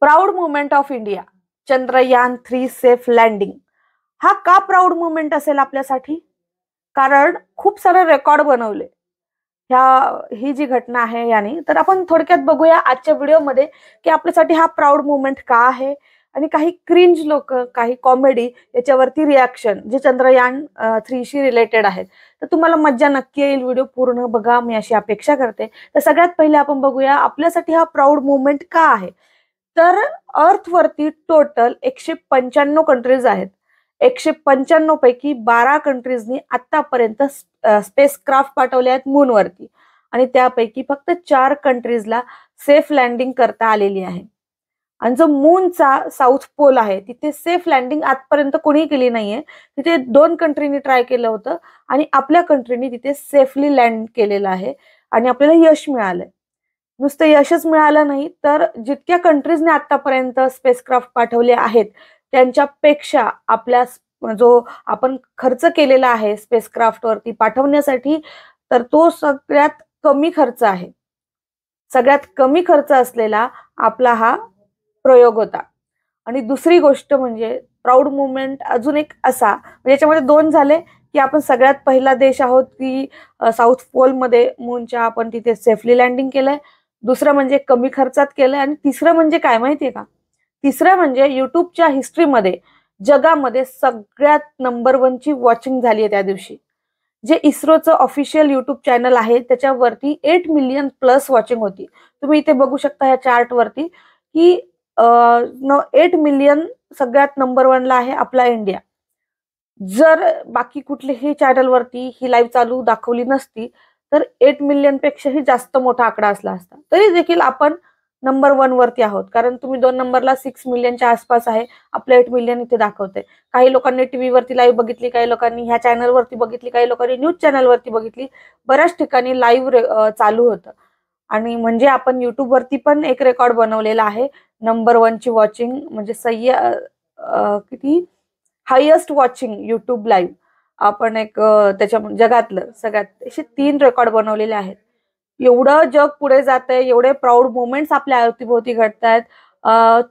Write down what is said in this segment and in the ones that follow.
Proud movement of India Chandrayaan three safe landing हा का proud movement असेल आपल्यासाठी कारण खूप सारे रेकॉर्ड बनवले ह्या ही जी घटना आहे याने तर आपण थोडक्यात बघूया आजच्या व्हिडिओमध्ये की आपल्यासाठी हा प्राऊड मुवमेंट का आहे आणि काही क्रिंज लोक काही कॉमेडी याच्यावरती रिॲक्शन जे चंद्रयान थ्रीशी रिलेटेड आहेत तर तुम्हाला मज्जा नक्की येईल व्हिडिओ पूर्ण बघा मी अशी अपेक्षा करते तर सगळ्यात पहिले आपण बघूया आपल्यासाठी हा प्राऊड मुवमेंट का आहे तर वरती टोटल एकशे पंच्याण्णव कंट्रीज आहेत एकशे पंच्याण्णव पैकी बारा कंट्रीजनी आतापर्यंत स्पेस क्राफ्ट पाठवले आहेत मून वरती आणि त्यापैकी फक्त चार कंट्रीजला सेफ लँडिंग करता आलेली आहे आणि जो मूनचा साऊथ पोल आहे तिथे सेफ लँडिंग आजपर्यंत कोणी केली नाहीये तिथे दोन कंट्रीनी ट्राय केलं होतं आणि आपल्या कंट्रीनी तिथे सेफली लँड केलेलं आहे आणि आपल्याला यश मिळालंय नुसतं यशच मिळालं नाही तर जितक्या कंट्रीजने आतापर्यंत स्पेसक्राफ्ट पाठवले आहेत त्यांच्यापेक्षा आपल्या जो आपण खर्च केलेला आहे स्पेसक्राफ्टवरती पाठवण्यासाठी तर तो सगळ्यात कमी खर्च आहे सगळ्यात कमी खर्च असलेला आपला हा प्रयोग होता आणि दुसरी गोष्ट म्हणजे प्राऊड मुवमेंट अजून एक असा म्हणजे याच्यामध्ये दोन झाले की आपण सगळ्यात पहिला देश आहोत की साऊथ पोलमध्ये मूनच्या आपण तिथे सेफली लँडिंग केलंय दुसरं म्हणजे कमी खर्चात केलं आणि तिसरं म्हणजे काय माहितीये का तिसरं म्हणजे युट्यूबच्या हिस्ट्रीमध्ये जगामध्ये सगळ्यात नंबर वनची वॉचिंग झाली आहे त्या दिवशी जे इस्रोचं ऑफिशियल युट्यूब चॅनल आहे त्याच्यावरती एट मिलियन प्लस वॉचिंग होती तुम्ही इथे बघू शकता या चार्टवरती की एट मिलियन सगळ्यात नंबर वनला आहे आपला इंडिया जर बाकी कुठलेही चॅनलवरती ही लाईव्ह चालू दाखवली नसती तर एट मिलियन पेक्षाही जास्त मोठा आकडा असला असता तरी देखील आपण नंबर वन वरती आहोत कारण तुम्ही दोन नंबरला सिक्स मिलियनच्या आसपास आहे आपलं एट मिलियन इथे दाखवते काही लोकांनी टीव्हीवरती लाईव्ह बघितली काही लोकांनी ह्या चॅनलवरती बघितली काही लोकांनी न्यूज चॅनलवरती बघितली बऱ्याच ठिकाणी लाईव्ह चालू होतं आणि म्हणजे आपण युट्यूबवरती पण एक रेकॉर्ड बनवलेला आहे नंबर वनची वॉचिंग म्हणजे सय्य किती हायेस्ट वॉचिंग युट्यूब लाईव्ह आपण एक त्याच्या जगातलं सगळ्यात असे तीन रेकॉर्ड बनवलेले आहेत एवढं जग पुढे जात आहे एवढे प्राऊड मुवमेंट्स आपल्या अवतीभोवती घडत आहेत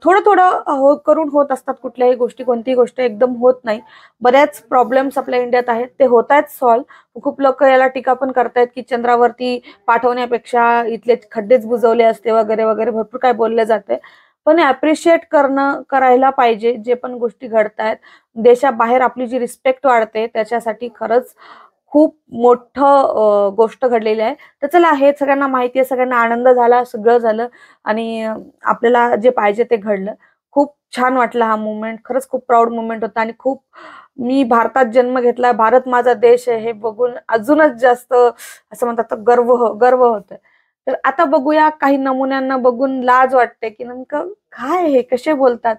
थोडं थोडं हो करून होत असतात कुठल्याही गोष्टी कोणतीही गोष्ट एकदम होत नाही बऱ्याच प्रॉब्लेम्स आपल्या इंडियात आहेत ते होत आहेत सॉल्व्ह खूप लोक याला टीका पण करतायत की चंद्रावरती पाठवण्यापेक्षा इथले खड्डेच बुजवले असते वगैरे वगैरे भरपूर काय बोलले जाते पण ऍप्रिशिएट करणं करायला पाहिजे जे पण गोष्टी घडत आहेत देशाबाहेर आपली जी रिस्पेक्ट वाढते त्याच्यासाठी खरंच खूप मोठं गोष्ट घडलेली आहे तर चला हे सगळ्यांना माहिती आहे सगळ्यांना आनंद झाला सगळं झालं आणि आपल्याला जे पाहिजे ते घडलं खूप छान वाटला हा मुवमेंट खरंच खूप प्राऊड मुवमेंट होता आणि खूप मी भारतात जन्म घेतला भारत माझा देश आहे हे बघून अजूनच जास्त असं म्हणतात गर्व हो गर्व होतं तर आता बघूया काही नमुन्यांना बघून लाज वाटते की नेमकं काय हे कसे बोलतात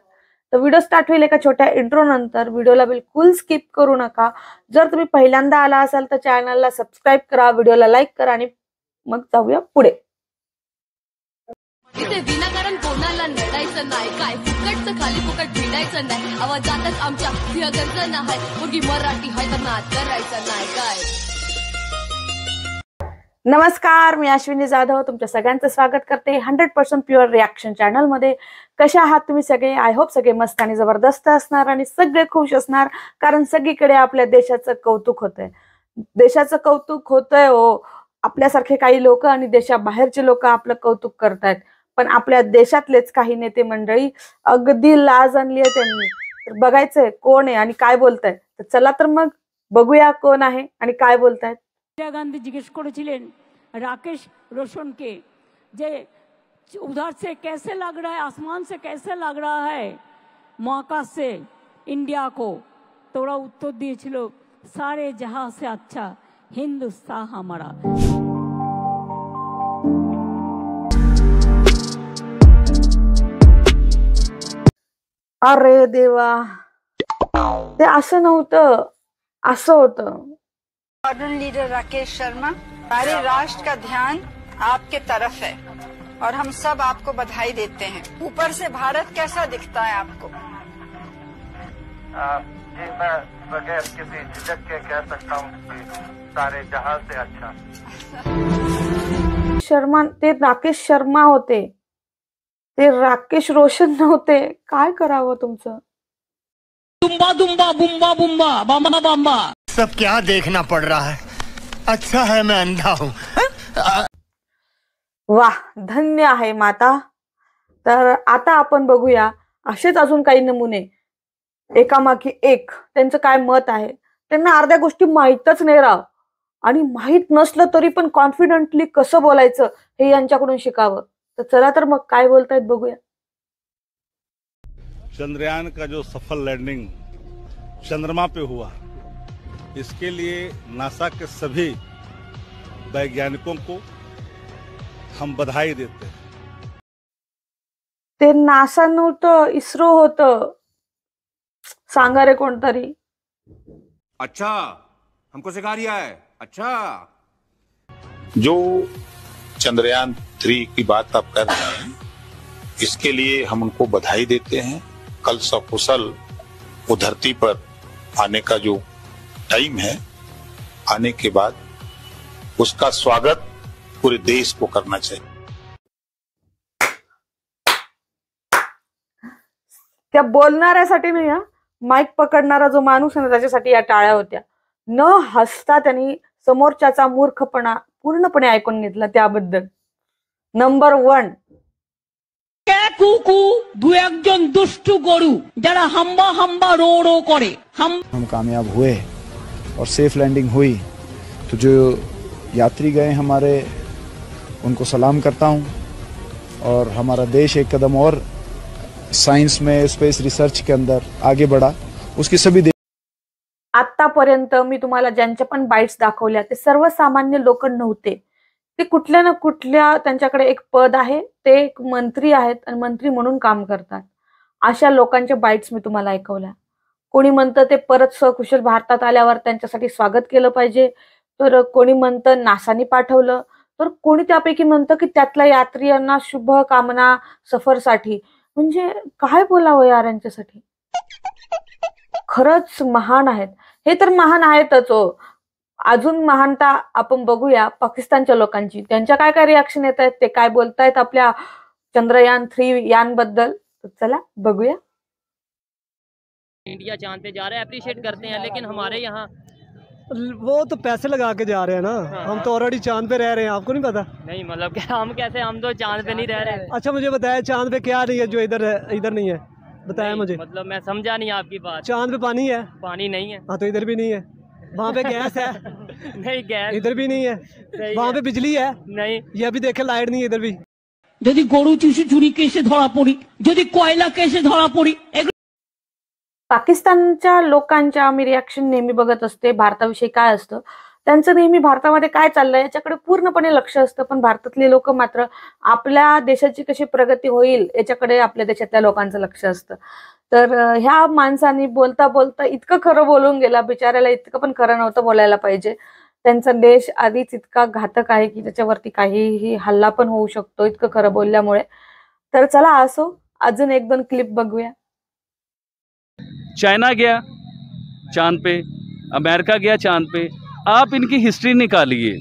तर व्हिडिओ स्टार्ट होईल एका छोट्या इंट्रो नंतर व्हिडिओला बिलकुल स्किप करू नका जर तुम्ही पहिल्यांदा आला असाल तर चॅनलला सबस्क्राईब करा व्हिडिओला लाईक करा आणि मग जाऊया पुढे विनाकारण कोणाला लढायचं नाही काय फुकटचं खाली फुकट भिडायचं नाही आवाजातच आमच्या नाही मराठी हाय तर करायचं नाही काय नमस्कार मी अश्विनी जाधव तुमच्या सगळ्यांचं स्वागत करते हंड्रेड पर्सेंट प्युअर रिॲक्शन चॅनलमध्ये कशा आहात तुम्ही सगळे आय होप सगळे मस्त आणि जबरदस्त असणार आणि सगळे खुश असणार कारण सगळीकडे आपल्या देशाचं कौतुक होतंय देशाचं कौतुक होतंय हो आपल्यासारखे काही लोक आणि देशाबाहेरचे लोक आपलं कौतुक करतायत पण आपल्या देशातलेच काही नेते मंडळी अगदी लाज आणली आहे त्यांनी तर बघायचंय कोण आहे आणि काय बोलताय तर चला तर मग बघूया कोण आहे आणि काय बोलतायत ইন্দিরা গান্ধী জিজ্ঞেস করেছিলেন রাকেশ রোশনকে যে उधर সে कैसे लग रहा है সে से कैसे लग रहा है महाकाश से इंडिया তোরা উত্তর দিয়েছিল সারে জাহা সে আচ্ছা হিন্দুস্তা হামারা अरे देवा ते असं नव्हतं असं होतं मॉडर्न लीडर राकेश शर्मा सारे राष्ट्र का ध्यान आपके तरफ है और हम सब आपको बधाई देते हैं ऊपर से भारत कैसा दिखता है आपको आ, जी मैं बगैर किसी झिझक के कह सकता हूँ सारे जहाज से अच्छा शर्मा ते राकेश शर्मा होते ते राकेश रोशन नव्हते काय करावं तुमचं दुंबा दुंबा बुंबा बुंबा बांबा बांबा सब क्या देखना पड़ रहा है अच्छा है मैं अंधा हूँ वाह धन्य आहे माता तर आता आपण बघूया असेच अजून काही नमुने एकामाकी एक त्यांचं काय मत आहे त्यांना अर्ध्या गोष्टी माहीतच नाही राव आणि माहीत नसलं तरी पण कॉन्फिडंटली कसं बोलायचं हे यांच्याकडून शिकावं तर चला तर मग काय बोलतायत बघूया चंद्रयान का जो सफल लैंडिंग चंद्रमा पे हुआ इसके लिए नासा के सभी वैज्ञानिकों को हम बधाई देते हैं ते नासा नव्हतं तो इस्रो होत सांगारे रे तरी अच्छा हमको सिखा रिया है अच्छा जो चंद्रयान थ्री की बात आप कर रहे हैं इसके लिए हम उनको बधाई देते हैं कल सकुशल वो धरती पर आने का जो टाइम है आने के बाद उसका स्वागत पूरे देश को करना चाहिए त्या बोलणाऱ्यासाठी नाही माईक पकडणारा जो माणूस आहे ना त्याच्यासाठी या टाळ्या होत्या न हसता त्यांनी समोरच्याचा मूर्खपणा पूर्णपणे ऐकून घेतला त्याबद्दल नंबर वन কুকু দু একজন দুষ্টু গরু যারা হাম্বা হাম্বা রো করে হাম हम कामयाब और सेफ़ लैंडिंग हुई तो जो यात्री गए हमारे उनको सलाम करता हूँ और हमारा देश एक कदम और साइंस में स्पेस रिसर्च के अंदर आगे बढ़ा उसकी सभी आतापर्यंत मी तुम्हाला ज्यांच्या पण बाईट्स दाखवल्या ते सर्वसामान्य लोक नव्हते ते कुठल्या ना कुठल्या त्यांच्याकडे एक पद आहे ते एक मंत्री आहेत आणि मंत्री म्हणून काम करतात अशा लोकांच्या बाईट्स मी तुम्हाला ऐकवल्या कोणी म्हणतं ते परत सकुशल भारतात आल्यावर त्यांच्यासाठी स्वागत केलं पाहिजे तर कोणी म्हणतं नासानी पाठवलं तर कोणी त्यापैकी म्हणतं की त्यातल्या यात्रियांना शुभ कामना सफरसाठी म्हणजे काय बोलावं यार यांच्यासाठी खरंच महान आहेत हे तर महान आहेतच ओ अजून महानता आपण बघूया पाकिस्तानच्या लोकांची त्यांच्या काय काय रिॲक्शन येत आहेत ते काय बोलतायत आपल्या चंद्रयान थ्री यान बद्दल चला बघूया इंडिया चांद पे जा रहे हैं अप्रिशिएट करते हैं लेकिन हमारे यहाँ वो तो पैसे लगा के जा रहे हैं ना हाँ। हम तो ऑलरेडी चांद पे रह रहे हैं आपको नहीं पता नहीं मतलब हम कैसे हम तो चांद पे नहीं रह रहे अच्छा मुझे बताया चांद पे क्या नहीं है जो इधर इधर नहीं है बताया मुझे मतलब मैं समझा नहीं आपकी बात चांद पे पानी है पानी नहीं है हाँ तो इधर भी नहीं है वहाँ पे गैस है नहीं गैस इधर भी नहीं है वहाँ पे बिजली है नहीं ये अभी देखे लाइट नहीं है इधर भी যদি गोरू चूसी চুরি कैसे ধরা পড়ি যদি कोयला कैसे ধরা পড়ি पाकिस्तानच्या लोकांच्या आम्ही रिॲक्शन नेहमी बघत असते भारताविषयी काय असतं त्यांचं नेहमी भारतामध्ये काय चाललंय याच्याकडे पूर्णपणे लक्ष असतं पण भारतातले लोक मात्र आपल्या देशाची कशी प्रगती होईल याच्याकडे आपल्या देशातल्या लोकांचं लक्ष असतं तर ह्या माणसांनी बोलता बोलता इतकं खरं बोलून गेला बिचाऱ्याला इतकं पण खरं नव्हतं बोलायला पाहिजे त्यांचा देश आधीच इतका घातक आहे की त्याच्यावरती काहीही हल्ला पण होऊ शकतो इतकं खरं बोलल्यामुळे तर चला असो अजून एक दोन क्लिप बघूया चाइना गया चांद पे अमेरिका गया चांद पे आप इनकी हिस्ट्री निकालिए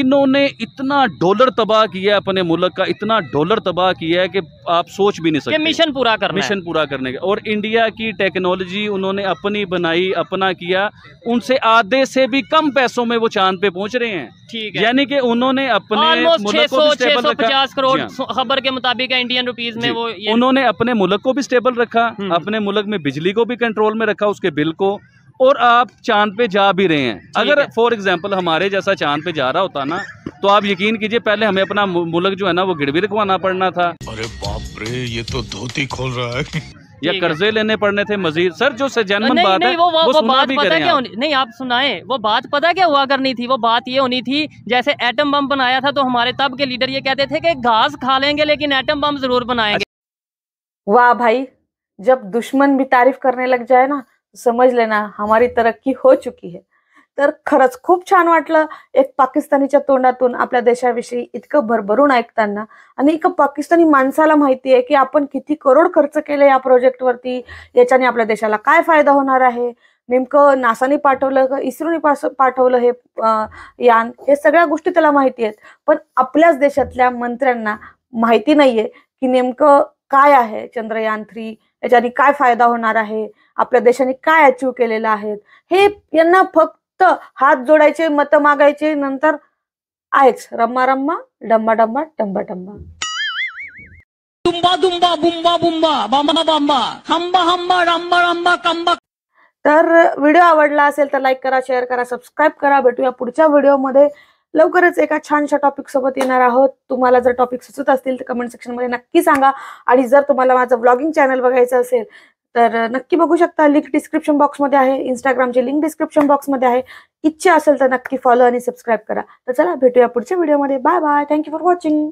इन्होंने इतना डॉलर तबाह किया अपने मुल्क का इतना डॉलर तबाह किया है कि आप सोच भी नहीं सकते मिशन पूरा करना मिशन पूरा करने का और इंडिया की टेक्नोलॉजी उन्होंने अपनी बनाई अपना किया उनसे आधे से भी कम पैसों में वो चांद पे पहुंच रहे हैं ठीक है यानी कि उन्होंने अपने हाँ। खबर के मुताबिक इंडियन रुपीज में वो उन्होंने अपने मुल्क को भी स्टेबल रखा हम्म। अपने मुल्क में बिजली को भी कंट्रोल में रखा उसके बिल को और आप चांद पे जा भी रहे हैं अगर फॉर एग्जांपल हमारे जैसा चांद पे जा रहा होता ना तो आप यकीन कीजिए पहले हमें अपना मुल्क जो है ना वो गिड़वी रखवाना पड़ना था अरे बाप रे ये तो धोती खोल रहा है या कर्जे लेने पड़ने थे मजीद सर जो सजनमन बात नहीं, है वो, वो, वो बात पता क्या होनी नहीं आप सुनाए वो बात पता क्या हुआ करनी थी वो बात ये होनी थी जैसे एटम बम बनाया था तो हमारे तब के लीडर ये कहते थे कि घास खा लेंगे लेकिन एटम बम जरूर बनाएंगे वाह भाई जब दुश्मन भी तारीफ करने लग जाए ना समजले ना हमारी तरक्की हो चुकी है तर खरंच खूप छान वाटलं एक पाकिस्तानीच्या तोंडातून आपल्या देशाविषयी इतकं भरभरून ऐकताना आणि एक पाकिस्तानी माणसाला माहिती आहे की आपण किती करोड खर्च केले या प्रोजेक्टवरती याच्याने आपल्या देशाला काय फायदा होणार आहे नेमकं नासाने पाठवलं का इस्रोने पाठवलं हे यान हे सगळ्या गोष्टी त्याला माहिती आहेत पण आपल्याच देशातल्या मंत्र्यांना माहिती नाहीये की नेमकं काय आहे चंद्रयान थ्री याच्याने काय फायदा होणार आहे आपल्या देशाने काय अचीव केलेलं आहे हे यांना फक्त हात जोडायचे मत मागायचे नंतर आहेच रम्मा रम्मा डम्मा डम्बा टंबा टंबा दुंबा बुंबा बुंबा हंबा हंबा रंबा रंबा तर व्हिडिओ आवडला असेल तर लाईक करा शेअर करा सबस्क्राईब करा भेटूया पुढच्या व्हिडिओमध्ये लवकरच एका छानशा टॉपिक सोबत येणार आहोत तुम्हाला जर टॉपिक सुचत असतील तर कमेंट सेक्शनमध्ये नक्की सांगा आणि जर तुम्हाला माझं ब्लॉगिंग चॅनल बघायचं असेल तर नक्की बघू शकता लिंक डिस्क्रिप्शन बॉक्समध्ये आहे इंस्टाग्रामची लिंक डिस्क्रिप्शन बॉक्समध्ये आहे इच्छा असेल तर नक्की फॉलो आणि सबस्क्राईब करा तर चला भेटूया पुढच्या व्हिडिओमध्ये bye bye thank you for watching